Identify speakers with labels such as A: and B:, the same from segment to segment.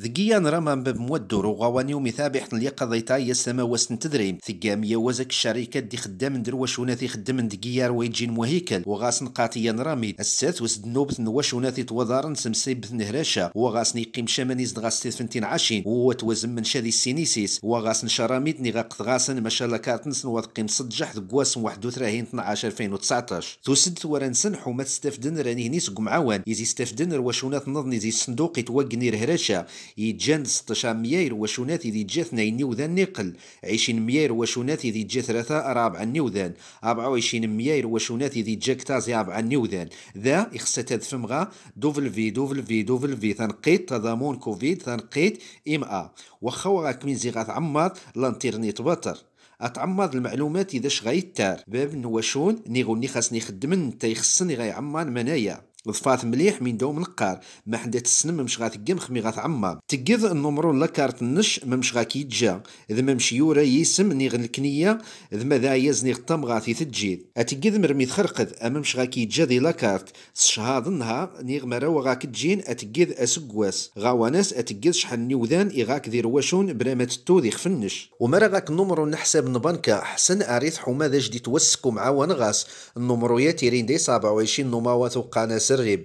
A: ذقيان رامان بمودو روغواني ومثابح اللي قضيتا يسما وسن تدريم ثقامية وزك الشركة دي خدام دروش وناثي خدام دقيار ويجين مهيكل وغاسن قاتيا رامي الساث وسد نوبث نواش وناثي توضارن سمسي بثن هراشا وغاسن يقيم شامانيز دغاس تثنتين عاشين وتوزم من شادي السينيسيس وغاسن شراميد نغاق غاسن مشالا كارتنس قيم صدجح ذقواس واحد وثراهين 12 2019 توسد ثوران سنحو ما تستفدن راني هنيس قمعوان يزي استفدن ستافدن وناث نظني زي الصندوق يتوقني رهراشا يجان 16 مياير وشوناتي دي تجا اثنين نيوذان نقل عشرين مياير وشوناتي دي تجا ثلاثة رابعة نيوذان أربعة وعشرين مياير وشوناتي دي تجا كتازي أربعة نيوذان ذا إخصة تدفمغا دوفل في دوفل في دوفل في تنقيت تضامون كوفيد تنقيت إم أ وخا وراك من زي غتعمر لانترنيت بطر اتعمد المعلومات اذا تار باب نواشون نيغوني خاصني خدمن تا يخصني عمان منايا لطفات مليح من دوم نقار ما حدا تسنم مش تقم خمي غاتعمر تقذ النمرون لكارت النش ما مش كيتجا إذا ما يورا يسم نيغن الكنية إذا ما ذا يزني غطم غاثي تجيد أتقذ مرمي تخرقد أما مش كيتجا ذي لكارت سشهاضنها نيغ مراو تجين أتقذ أسقواس غاواناس أتقذ شحال نيوذان إغاك ذي رواشون برامة التو ذي خفنش ومرا غاك النمرون نحسب نبنكا حسن اريث حما ذا جدي توسكو مع ونغاس النمرو رين دي 27 نماوات وقاناس المتسرب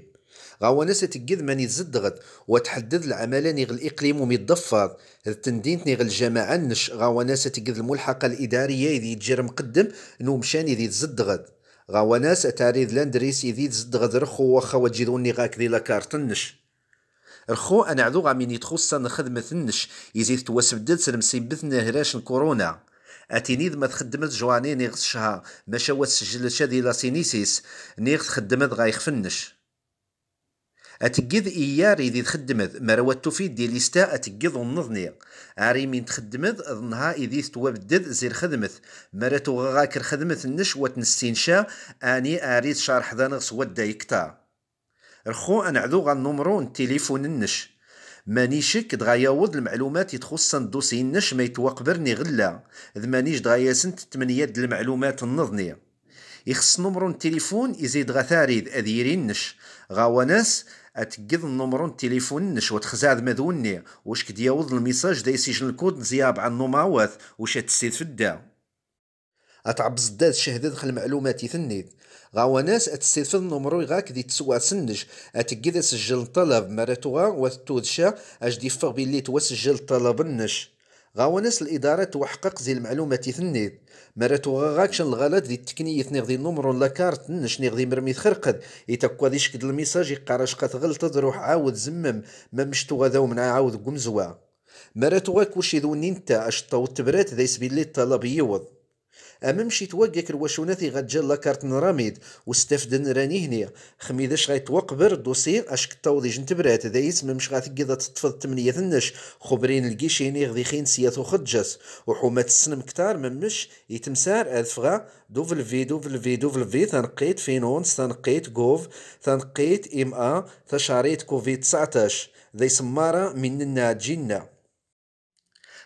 A: غوانسة الجذمة تزدغت وتحدد العمل نيغ الإقليم ميتضفر التندين نيغ الجماعة نش غوانسة الجذ الملحقة الإدارية إذي تجير مقدم نو مشان إذي تزدغت غاواناس أتاريد لاندريس إذي تزدغت رخو وخا وتجيدوني غاك ذي لاكارتنش رخو أنا عذو غامين يتخصا نخدم ثنش يزيد توسبدل سلمسين بثنا هراش الكورونا اتينيد ما تخدمت جواني نيغ ما ماشا سجلت شادي لاسينيسيس نيغ تخدمت غايخفنش اتقد ايار ذي تخدمذ مروات تفيد دي لستا أتجد ونظني عري من تخدمذ أظنها إذي توبدد زير خدمت مراتو غاكر خدمت النش وتنستينشا اني اريد شارح ذا ودا يكتا رخو انعذو غا النمرو التليفون النش مانيشك دغاياوض المعلومات يتخص دوسين النش ما يتوقبرني غلا إذ مانيش ياسنت تمنيات المعلومات النظني يخص نمرو التليفون يزيد غثاري اذيرين نش غا اتقد النمرون التليفون نش وتخزاد مذوني واش كد الميساج دا يسجن الكود نزياب عن نماوث واش تسيد في الدا اتعب زداد شهد دخل معلوماتي ثنيد غاو ناس في نمرو غاك دي تسوا سنج اتقد سجل طلب مرتوغا وتودشا اجدي فغ بلي توسجل طلب النش غاونس الإدارة توحقق زي المعلومات ثنيد مراتو غاكشن الغلط ذي التكنية ثنيغ دي نمرو لاكارت نش نيغ مرمي خرقد يتكوى ذي شكد الميساج يقارش قات غلطة روح عاود زمم ما مشتو غذاو من عاود قمزوا مراتو وغاك وش يذونين تا أشطاو التبرات ذي يسبيلي الطلب يوض امامشي توقك الواشوناتي غتجال لاكارت نراميد واستفدن راني هنيا خميداش غيتوقبر دوسير اش كتاوضي جنتبرات ذايت ممش غاتقيض تطفض تمنية ثنش خبرين الكيشيني غدي خين سياتو خدجاس وحومة السنم كتار ممش يتمسار أذفغا دوفل في دوفل في دوفل في تنقيت فينونس تنقيت غوف تنقيت ام ا تشاريت كوفيد 19 ذي سمارة من تجينا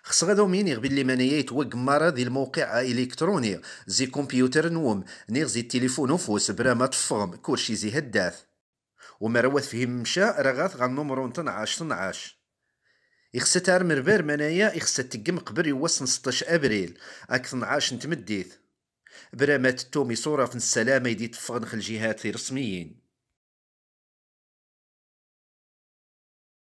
A: خص غادهم ينيغ باللي هو يتوق ديال الموقع الكتروني زي كمبيوتر نوم نيغ زي التليفون وفوس بلا ما تفهم كلشي زي هداث وما روا فيهم مشا راه غا غنمرو 12 12 يخص تار مربير منايا يخص تقم قبل يوصل 16 ابريل اك تنعاش نتمديث برامات ما تتومي صوره في السلامه يدي تفغنخ الجهات الرسميين